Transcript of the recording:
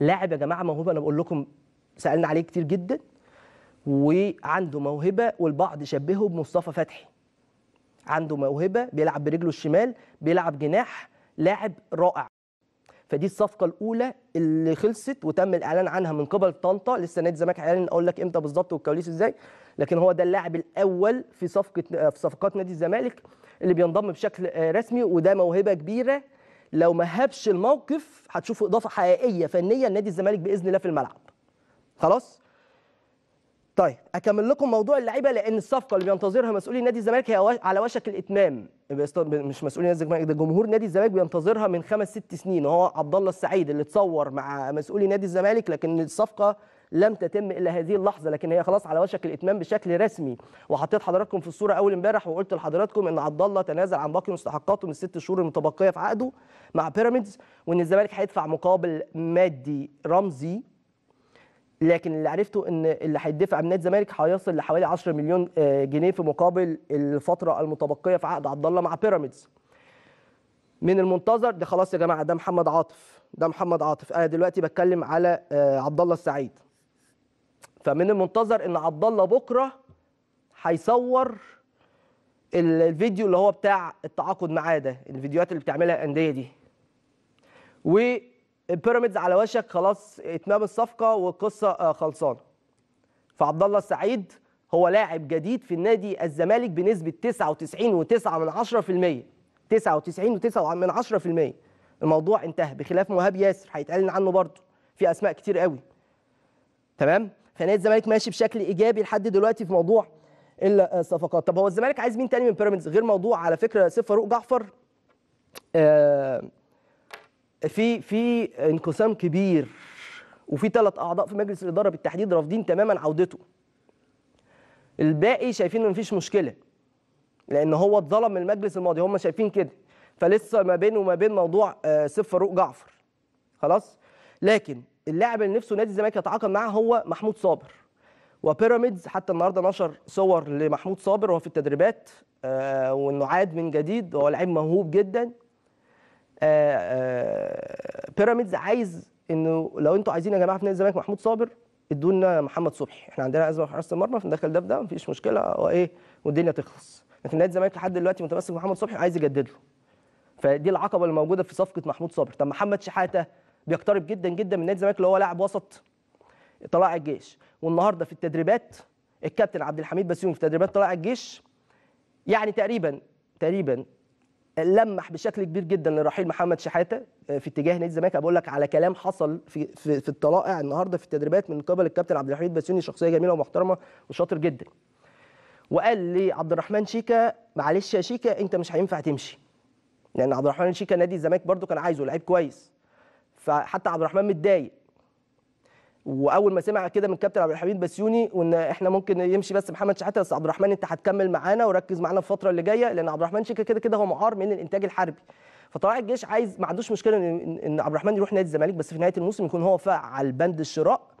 لاعب يا جماعه موهوب انا بقول لكم سالنا عليه كتير جدا وعنده موهبه والبعض شبهه بمصطفى فتحي عنده موهبه بيلعب برجله الشمال بيلعب جناح لاعب رائع فدي الصفقه الاولى اللي خلصت وتم الاعلان عنها من قبل طنطا لسه نادي الزمالك اعلن اقول لك امتى بالظبط والكواليس ازاي لكن هو ده اللاعب الاول في صفقه في صفقات نادي الزمالك اللي بينضم بشكل آه، رسمي وده موهبه كبيره لو ما هبش الموقف هتشوفوا اضافه حقيقيه فنيه لنادي الزمالك باذن الله في الملعب خلاص طيب اكمل لكم موضوع اللعيبه لان الصفقه اللي بينتظرها مسؤولي نادي الزمالك هي على وشك الاتمام مش مسؤولي نادي الزمالك ده جمهور نادي الزمالك بينتظرها من خمس ست سنين وهو عبد الله السعيد اللي اتصور مع مسؤولي نادي الزمالك لكن الصفقه لم تتم الا هذه اللحظه لكن هي خلاص على وشك الاتمام بشكل رسمي وحطيت حضراتكم في الصوره اول امبارح وقلت لحضراتكم ان عبد الله تنازل عن باقي مستحقاته من الست شهور المتبقيه في عقده مع بيراميدز وان الزمالك هيدفع مقابل مادي رمزي لكن اللي عرفته ان اللي هيدفع من نادي الزمالك هيصل لحوالي 10 مليون آه، جنيه في مقابل الفتره المتبقيه في عقد عبد الله مع بيراميدز من المنتظر ده خلاص يا جماعه ده محمد عاطف ده محمد عاطف انا دلوقتي بتكلم على آه، عبد الله السعيد فمن المنتظر ان عبد الله بكره هيصور الفيديو اللي هو بتاع التعاقد معاه ده الفيديوهات اللي بتعملها الانديه دي وبيراميدز على وشك خلاص اتمام الصفقه والقصه آه، خلصانه فعبد الله السعيد هو لاعب جديد في النادي الزمالك بنسبه 99.9 99.9 الموضوع انتهى بخلاف مهاب ياسر هيتقال عنه برضه في اسماء كتير قوي تمام فنادي الزمالك ماشي بشكل ايجابي لحد دلوقتي في موضوع الصفقات طب هو الزمالك عايز مين تاني من بيراميدز غير موضوع على فكره سيف فاروق جعفر آه، في في انقسام كبير وفي ثلاث اعضاء في مجلس الاداره بالتحديد رافضين تماما عودته الباقي شايفين ان مفيش مشكله لان هو اتظلم من المجلس الماضي هم شايفين كده فلسه ما بينه وما بين موضوع آه، سيف فاروق جعفر خلاص لكن اللاعب اللي نفسه نادي الزمالك يتعاقد معاه هو محمود صابر وبيراميدز حتى النهارده نشر صور لمحمود صابر وهو في التدريبات آه وانه عاد من جديد وهو لعيب موهوب جدا آه، آه، بيراميدز عايز انه لو انتوا عايزين يا جماعه في نادي الزمالك محمود صابر ادوا لنا محمد صبحي احنا عندنا ازمه في حراسه المرمى فندخل ده في ده مفيش مشكله هو ايه والدنيا تخلص لكن نادي الزمالك لحد دلوقتي متمسك محمد صبحي وعايز يجدد له فدي العقبه اللي موجوده في صفقه محمود صابر طب محمد شحاته بيقترب جدا جدا من نادي الزمالك اللي هو لاعب وسط طلائع الجيش والنهارده في التدريبات الكابتن عبد الحميد بسيوني في تدريبات طلائع الجيش يعني تقريبا تقريبا لمح بشكل كبير جدا لرحيل محمد شحاته آه، في اتجاه نادي الزمالك بقول لك على كلام حصل في في, في الطلائع النهارده في التدريبات من قبل الكابتن عبد الحميد بسيوني شخصيه جميله ومحترمه وشاطر جدا وقال لي عبد الرحمن شيكا معلش يا شيكا انت مش هينفع تمشي لان عبد الرحمن شيكا نادي الزمالك برده كان عايزه لعيب كويس فحتى عبد الرحمن متضايق واول ما سمع كده من كابتن عبد الحميد بسيوني وان احنا ممكن يمشي بس محمد شحاته بس عبد الرحمن انت هتكمل معانا وركز معانا الفتره اللي جايه لان عبد الرحمن شيكا كده كده هو معار من الانتاج الحربي فطلع الجيش عايز ما عندوش مشكله ان عبد الرحمن يروح نادي الزمالك بس في نهايه الموسم يكون هو فعل بند الشراء